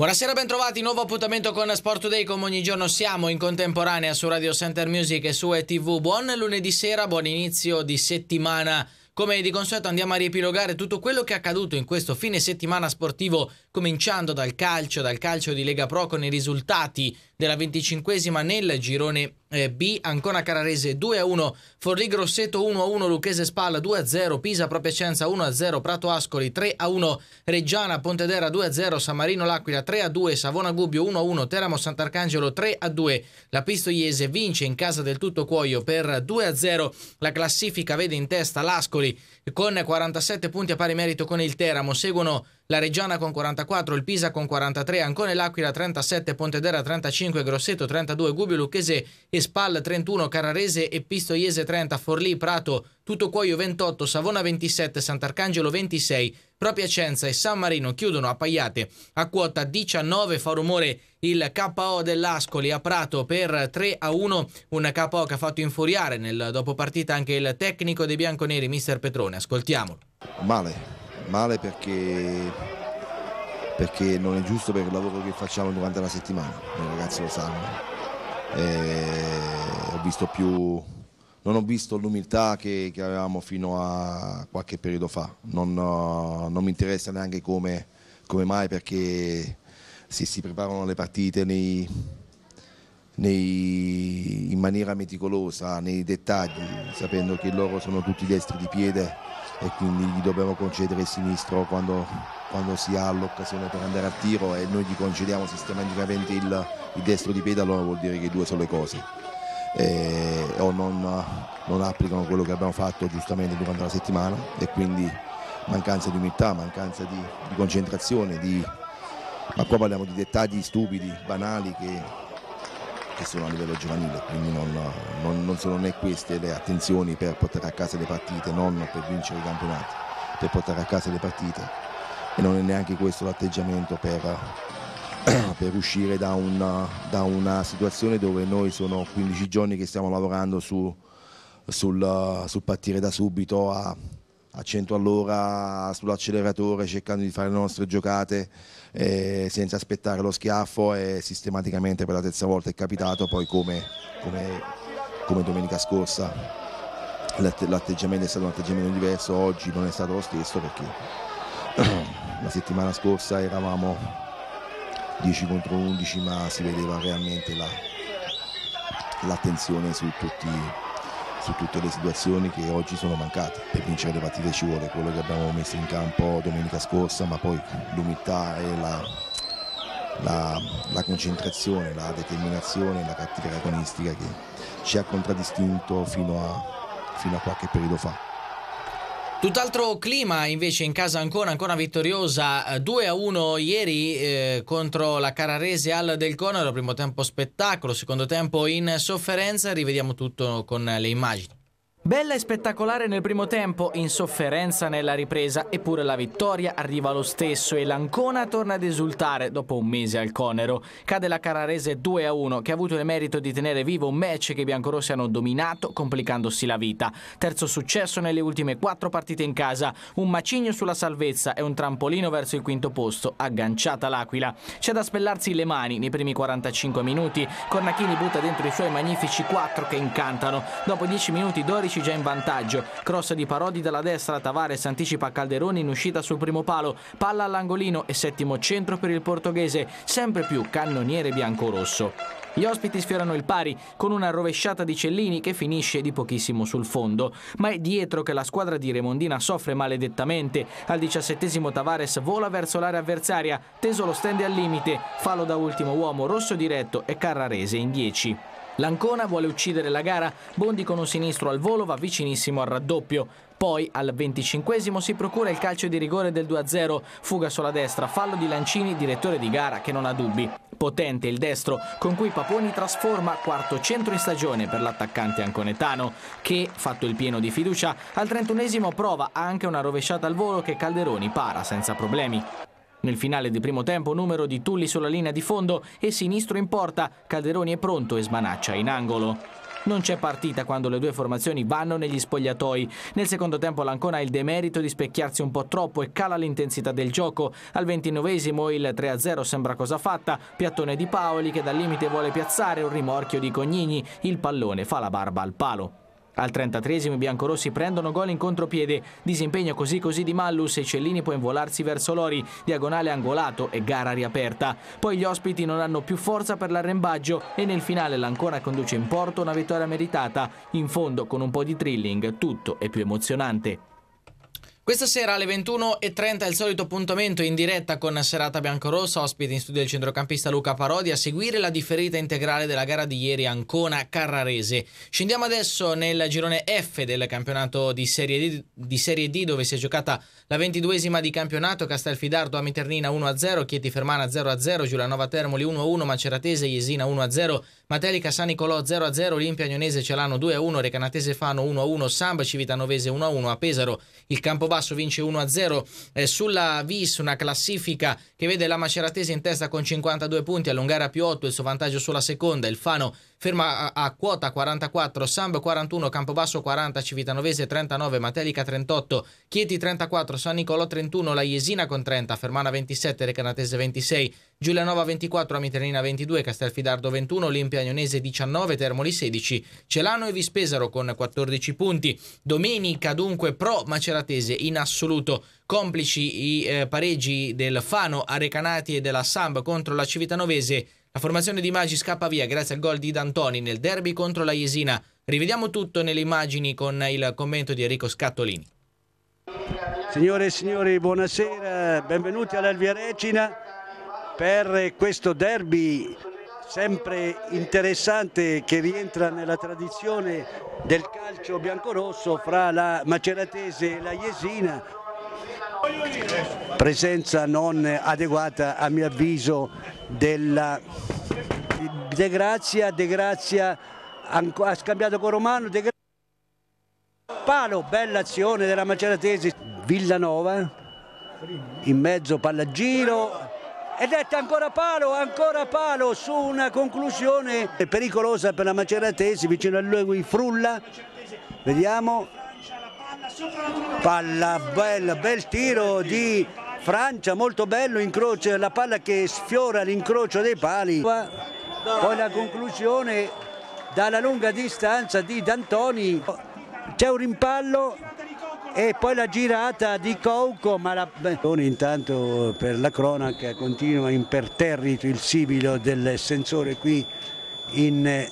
Buonasera, bentrovati, nuovo appuntamento con Sport Today, come ogni giorno siamo in contemporanea su Radio Center Music e su ETV. Buon lunedì sera, buon inizio di settimana. Come di consueto andiamo a riepilogare tutto quello che è accaduto in questo fine settimana sportivo, cominciando dal calcio, dal calcio di Lega Pro con i risultati della venticinquesima nel girone eh, B, Ancona Cararese 2-1, Forlì Grosseto 1-1, Lucchese Spalla 2-0, Pisa Propiacenza 1-0, Prato Ascoli 3-1, Reggiana Pontedera 2-0, San Marino L'Aquila 3-2, Savona Gubbio 1-1, Teramo Sant'Arcangelo 3-2, la Pistoiese vince in casa del tutto cuoio per 2-0, la classifica vede in testa l'Ascoli con 47 punti a pari merito con il Teramo, seguono la Reggiana con 44, il Pisa con 43, Ancone L'Aquila 37, Pontedera 35, Grosseto 32, Gubbio Lucchese e Spal 31, Carrarese e Pistoiese 30, Forlì, Prato, Tutto Cuoio 28, Savona 27, Sant'Arcangelo 26, Propiacenza e San Marino chiudono a Pagliate a quota 19, fa rumore il KO dell'Ascoli a Prato per 3 a 1, un KO che ha fatto infuriare nel dopopartita anche il tecnico dei bianconeri, mister Petrone, ascoltiamolo. Male, male perché, perché, non è giusto per il lavoro che facciamo durante la settimana, i ragazzi lo sanno. Ho più, non ho visto l'umiltà che, che, avevamo fino a qualche periodo fa, non, non mi interessa neanche come, come mai perché se si preparano le partite nei nei, in maniera meticolosa, nei dettagli, sapendo che loro sono tutti destri di piede e quindi gli dobbiamo concedere il sinistro quando, quando si ha l'occasione per andare a tiro e noi gli concediamo sistematicamente il, il destro di piede, allora vuol dire che due sono le cose. E, o non, non, applicano quello che abbiamo fatto giustamente durante la settimana e quindi mancanza di umiltà, mancanza di, di concentrazione, di, ma qua parliamo di dettagli stupidi, banali che che sono a livello giovanile, quindi non, non, non, sono né queste le attenzioni per portare a casa le partite, non per vincere i campionati, per portare a casa le partite e non è neanche questo l'atteggiamento per, per, uscire da una, da una, situazione dove noi sono 15 giorni che stiamo lavorando su, sul, sul partire da subito a a 100 all'ora sull'acceleratore cercando di fare le nostre giocate eh, senza aspettare lo schiaffo e sistematicamente per la terza volta è capitato poi come, come, come domenica scorsa l'atteggiamento è stato un atteggiamento diverso oggi non è stato lo stesso perché la settimana scorsa eravamo 10 contro 11 ma si vedeva realmente l'attenzione la, su tutti su tutte le situazioni che oggi sono mancate. Per vincere le partite ci vuole quello che abbiamo messo in campo domenica scorsa, ma poi l'umiltà e la, la, la, concentrazione, la determinazione, la cattiva agonistica che ci ha contraddistinto fino a, fino a qualche periodo fa. Tutt'altro clima invece in casa Ancona, ancora vittoriosa 2-1 eh, ieri eh, contro la Cararese al del Conero, primo tempo spettacolo, secondo tempo in sofferenza, rivediamo tutto con le immagini. Bella e spettacolare nel primo tempo, in sofferenza nella ripresa, eppure la vittoria arriva lo stesso e l'Ancona torna ad esultare dopo un mese al Conero. Cade la Cararese 2-1 che ha avuto il merito di tenere vivo un match che i biancorossi hanno dominato complicandosi la vita. Terzo successo nelle ultime quattro partite in casa, un macigno sulla salvezza e un trampolino verso il quinto posto, agganciata l'Aquila. C'è da spellarsi le mani nei primi 45 minuti, Cornachini butta dentro i suoi magnifici 4 che incantano, dopo 10 minuti 12 calci già in vantaggio. Cross di Parodi dalla destra, Tavares anticipa Calderoni in uscita sul primo palo, palla all'angolino e settimo centro per il portoghese, sempre più cannoniere biancorosso. Gli ospiti sfiorano il pari con una rovesciata di Cellini che finisce di pochissimo sul fondo, ma è dietro che la squadra di Remondina soffre maledettamente. Al diciassettesimo Tavares vola verso l'area avversaria, Teso lo stende al limite, fallo da ultimo uomo rosso diretto e Carrarese in 10. L'Ancona vuole uccidere la gara, Bondi con un sinistro al volo va vicinissimo al raddoppio. Poi al 25 si procura il calcio di rigore del 2-0, fuga sulla destra, fallo di Lancini, direttore di gara che non ha dubbi. Potente il destro con cui Paponi trasforma quarto centro in stagione per l'attaccante anconetano che, fatto il pieno di fiducia, al 31 prova anche una rovesciata al volo che Calderoni para senza problemi. Nel finale di primo tempo numero di Tulli sulla linea di fondo e sinistro in porta, Calderoni è pronto e smanaccia in angolo. Non c'è partita quando le due formazioni vanno negli spogliatoi. Nel secondo tempo l'Ancona ha il demerito di specchiarsi un po' troppo e cala l'intensità del gioco. Al ventinovesimo il 3-0 sembra cosa fatta. Piattone di Paoli che dal limite vuole piazzare un rimorchio di Cognini. Il pallone fa la barba al palo. Al 33 i biancorossi prendono gol in contropiede, disimpegno così così di Mallus e Cellini può involarsi verso Lori, diagonale angolato e gara riaperta. Poi gli ospiti non hanno più forza per l'arrembaggio e nel finale l'Ancona conduce in porto una vittoria meritata, in fondo con un po' di thrilling tutto è più emozionante. Questa sera alle 21.30 il solito appuntamento in diretta con Serata Biancorossa, ospite in studio il centrocampista Luca Parodi a seguire la differita integrale della gara di ieri Ancona-Carrarese. Scendiamo adesso nel girone F del campionato di Serie D, di serie D dove si è giocata la ventiduesima di campionato Castelfidardo a Miternina 1-0, Chieti Fermana 0-0, Giulianova Termoli 1-1, Maceratese Iesina 1-0 Matelica San Nicolò 0-0, Olimpia Agnonese Celano 2-1, Recanatese Fano 1-1, Samba Civitanovese 1-1, a Pesaro il Campobasso vince 1-0 eh, sulla Vis, una classifica che vede la Maceratese in testa con 52 punti, allungare a più 8 il suo vantaggio sulla seconda, il Fano ferma a, a quota 44, Samb 41, Campobasso 40, Civitanovese 39, Matelica 38, Chieti 34, San Nicolò 31, La Iesina con 30, Fermana 27, Recanatese 26, Giulianova 24, Amiternina 22, Castelfidardo 21, Olimpia Agnonese 19, Termoli 16, Celano e Vispesaro con 14 punti. Domenica dunque pro Maceratese in assoluto complici i eh, pareggi del Fano Arecanati e della Samb contro la Civitanovese la formazione di Magi scappa via grazie al gol di D'Antoni nel derby contro la Jesina. Rivediamo tutto nelle immagini con il commento di Enrico Scattolini. Signore e signori, buonasera, benvenuti all'Elvia Regina per questo derby sempre interessante che rientra nella tradizione del calcio biancorosso fra la Maceratese e la Jesina. Presenza non adeguata a mio avviso della De Grazia, De Grazia ha scambiato con Romano, De Grazia palo, bella azione della Maceratesi, Villanova in mezzo palla giro, ed è ancora palo, ancora palo su una conclusione pericolosa per la Maceratesi vicino a lui Frulla, vediamo, palla bella, bel tiro di Francia molto bello incrocio, la palla che sfiora l'incrocio dei pali. Poi la conclusione dalla lunga distanza di D'Antoni. C'è un rimpallo e poi la girata di Couco ma la... intanto per la cronaca continua imperterrito il sibilo del sensore qui in eh,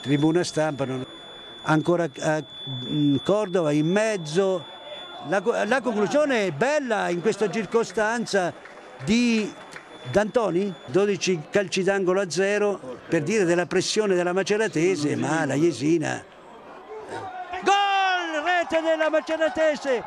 tribuna stampa ancora a mm, Cordova in mezzo la, la conclusione è bella in questa circostanza di D'Antoni, 12 calci d'angolo a zero per dire della pressione della Maceratese, ma la Iesina. Gol! Rete della Maceratese!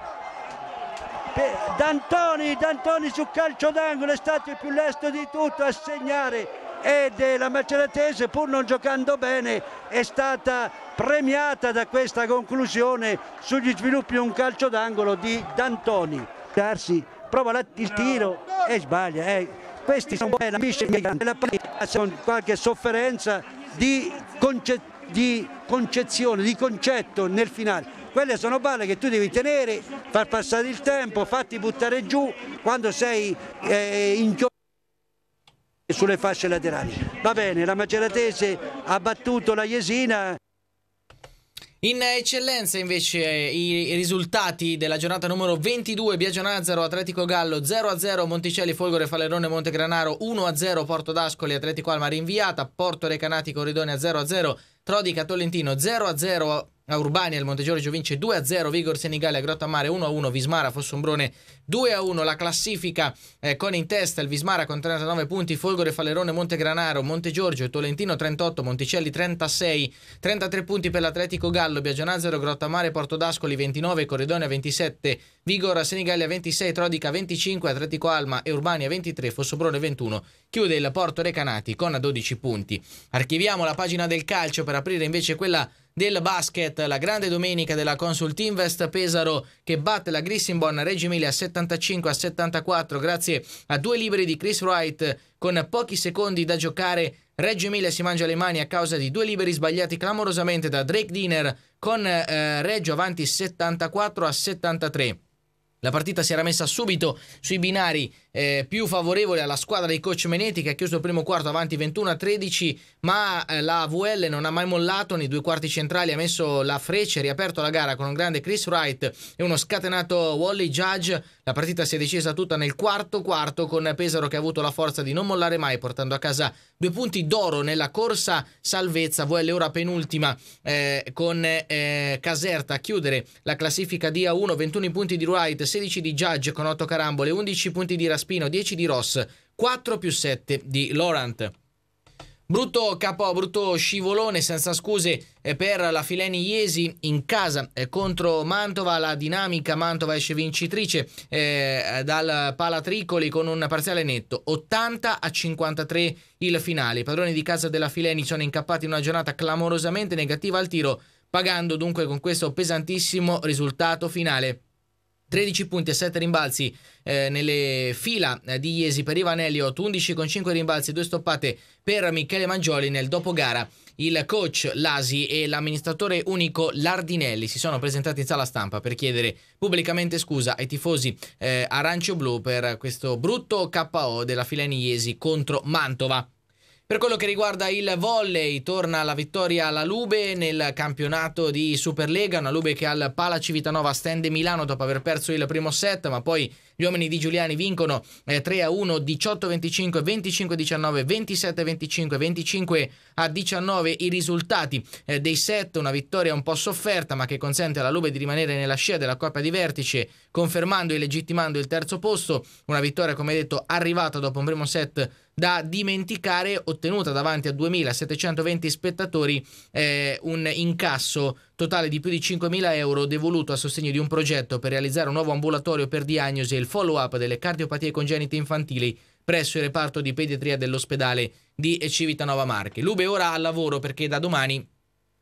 D'Antoni, D'Antoni su calcio d'angolo è stato il più lesto di tutto a segnare ed la Maceratese pur non giocando bene è stata premiata da questa conclusione sugli sviluppi un calcio d'angolo di D'Antoni. Darsi prova il tiro e eh, sbaglia. Eh, questi sono buoni amici della eh, partita, sono qualche sofferenza di, conce di, concezione, di concetto nel finale. Quelle sono balle che tu devi tenere, far passare il tempo, fatti buttare giù quando sei eh, in sulle fasce laterali. Va bene, la Maceratese ha battuto la Jesina. In eccellenza invece i risultati della giornata numero 22 Biagio Nazzaro, Atletico Gallo 0-0 Monticelli, Folgore, Falerone, Montegranaro 1-0 Porto d'Ascoli, Atletico Alma rinviata Porto Recanati, Corridone 0-0 Trodica, Tolentino 0-0 a Urbania il Giorgio vince 2-0, Vigor Senigallia, Grotta Mare 1-1, Vismara Fossombrone 2-1, la classifica eh, con in testa il Vismara con 39 punti, Folgore, Falerone, Monte Granaro, Monte Giorgio, Tolentino 38, Monticelli 36, 33 punti per l'Atletico Gallo, Grotta Mare, Porto d'Ascoli 29, Corridonia 27, Vigor Senigallia 26, Trodica 25, Atletico Alma e Urbania 23, Fossombrone 21, chiude il Porto Recanati con 12 punti. Archiviamo la pagina del calcio per aprire invece quella del basket, la grande domenica della Consult Invest Pesaro che batte la Grissimbon Reggio Emilia 75 a 74 grazie a due liberi di Chris Wright con pochi secondi da giocare. Reggio Emilia si mangia le mani a causa di due liberi sbagliati clamorosamente da Drake Diner con eh, Reggio avanti 74 a 73. La partita si era messa subito sui binari eh, più favorevole alla squadra dei coach Menetti che ha chiuso il primo quarto avanti 21 a 13, ma eh, la VL non ha mai mollato nei due quarti centrali, ha messo la freccia, e riaperto la gara con un grande Chris Wright e uno scatenato Wally Judge. La partita si è decisa tutta nel quarto quarto con Pesaro che ha avuto la forza di non mollare mai portando a casa due punti d'oro nella corsa salvezza, VL ora penultima eh, con eh, Caserta a chiudere la classifica di A1, 21 punti di Wright, 16 di Judge con 8 carambole, 11 punti di Raspi Spino, 10 di Ross, 4 più 7 di Laurent. Brutto capo, brutto scivolone senza scuse eh, per la Fileni Iesi in casa eh, contro Mantova, la dinamica Mantova esce vincitrice eh, dal Palatricoli con un parziale netto 80 a 53 il finale. I padroni di casa della Fileni sono incappati in una giornata clamorosamente negativa al tiro, pagando dunque con questo pesantissimo risultato finale. 13 punti e 7 rimbalzi eh, nelle fila eh, di Iesi per Ivan Elliott, 11 con 5 rimbalzi, e 2 stoppate per Michele Mangioli nel dopogara. Il coach Lasi e l'amministratore unico Lardinelli si sono presentati in sala stampa per chiedere pubblicamente scusa ai tifosi eh, arancio-blu per questo brutto KO della Fileni Iesi contro Mantova. Per quello che riguarda il volley, torna la vittoria alla Lube nel campionato di Superlega, una Lube che al Pala Civitanova stende Milano dopo aver perso il primo set, ma poi gli uomini di Giuliani vincono eh, 3 a 1, 18 a 25, 25 a 19, 27 a 25, 25 a 19. I risultati eh, dei set, una vittoria un po' sofferta, ma che consente alla Lube di rimanere nella scia della Coppa di Vertice, confermando e legittimando il terzo posto. Una vittoria, come detto, arrivata dopo un primo set da dimenticare, ottenuta davanti a 2720 spettatori, eh, un incasso totale di più di 5.000 euro devoluto a sostegno di un progetto per realizzare un nuovo ambulatorio per diagnosi e il follow-up delle cardiopatie congenite infantili presso il reparto di pediatria dell'ospedale di Civitanova Marche. L'UBE ora al lavoro perché da domani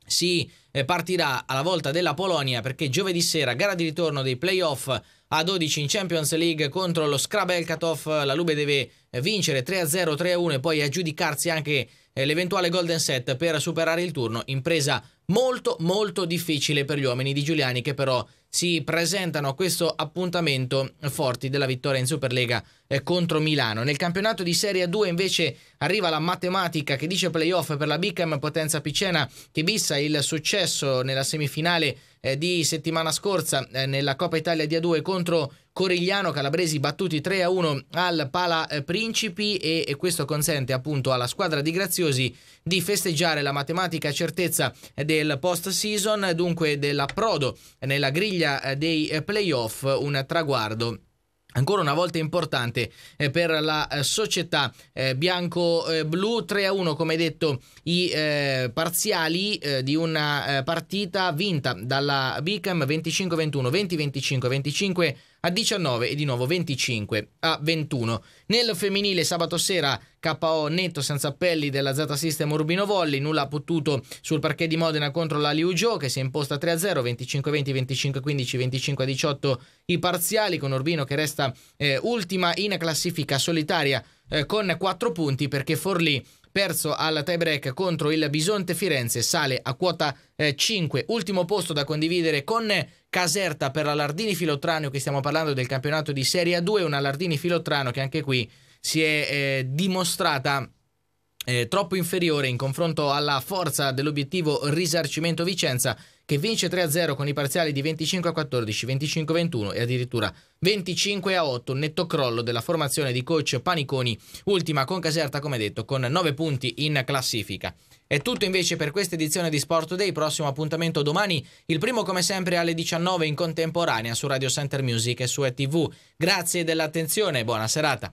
si eh, partirà alla volta della Polonia perché giovedì sera gara di ritorno dei playoff a 12 in Champions League contro lo Scrabel Katov. La Lube deve eh, vincere 3-0, 3-1 e poi aggiudicarsi anche l'eventuale golden set per superare il turno, impresa molto molto difficile per gli uomini di Giuliani che però si presentano a questo appuntamento forti della vittoria in Superlega eh, contro Milano. Nel campionato di Serie 2 invece arriva la matematica che dice playoff per la Bicam Potenza Picena che bissa il successo nella semifinale eh, di settimana scorsa eh, nella Coppa Italia di A2 contro Corigliano Calabresi battuti 3-1 al Pala Principi e, questo consente appunto alla squadra di Graziosi di festeggiare la matematica certezza del post season dunque dell'approdo nella griglia dei playoff un traguardo Ancora una volta importante eh, per la eh, società eh, bianco-blu 3 a 1, come detto, i parziali di una partita vinta dalla Bicam 25-21, 20-25, 25 a 19 e di nuovo 25 a 21. Nel femminile sabato sera KO netto senza appelli della Zata System Urbino Volli, nulla ha potuto sul parquet di Modena contro la Liu Liugio che si è imposta 3-0, 25-20, 25-15, 25-18 i parziali con Urbino che resta eh, ultima in classifica solitaria eh, con 4 punti perché Forlì perso al tie break contro il Bisonte Firenze, sale a quota eh, 5, ultimo posto da condividere con Caserta per la Lardini Filotraneo, che stiamo parlando del campionato di Serie 2, una Lardini Filotraneo che anche qui si è eh, dimostrata eh, troppo inferiore in confronto alla forza dell'obiettivo risarcimento Vicenza che vince 3-0 con i parziali di 25-14, 25-21 e addirittura 25-8, netto crollo della formazione di coach Paniconi, ultima con Caserta come detto con 9 punti in classifica. È tutto invece per questa edizione di Sport Day, prossimo appuntamento domani, il primo come sempre alle 19 in contemporanea su Radio Center Music e su ETV. Grazie dell'attenzione e buona serata.